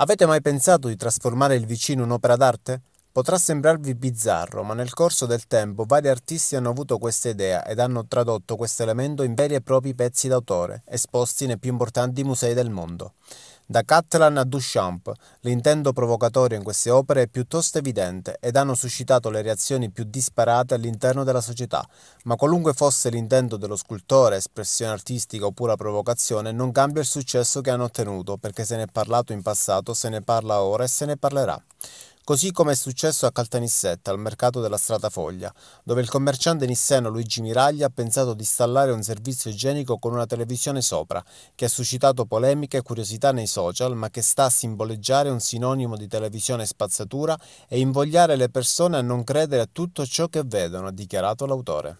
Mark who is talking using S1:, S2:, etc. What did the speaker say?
S1: Avete mai pensato di trasformare il vicino in un'opera d'arte? Potrà sembrarvi bizzarro, ma nel corso del tempo vari artisti hanno avuto questa idea ed hanno tradotto questo elemento in veri e propri pezzi d'autore, esposti nei più importanti musei del mondo. Da Catalan a Duchamp, l'intento provocatorio in queste opere è piuttosto evidente ed hanno suscitato le reazioni più disparate all'interno della società, ma qualunque fosse l'intento dello scultore, espressione artistica o pura provocazione, non cambia il successo che hanno ottenuto, perché se ne è parlato in passato, se ne parla ora e se ne parlerà così come è successo a Caltanissetta, al mercato della Strada Foglia, dove il commerciante nisseno Luigi Miraglia ha pensato di installare un servizio igienico con una televisione sopra, che ha suscitato polemiche e curiosità nei social, ma che sta a simboleggiare un sinonimo di televisione spazzatura e invogliare le persone a non credere a tutto ciò che vedono, ha dichiarato l'autore.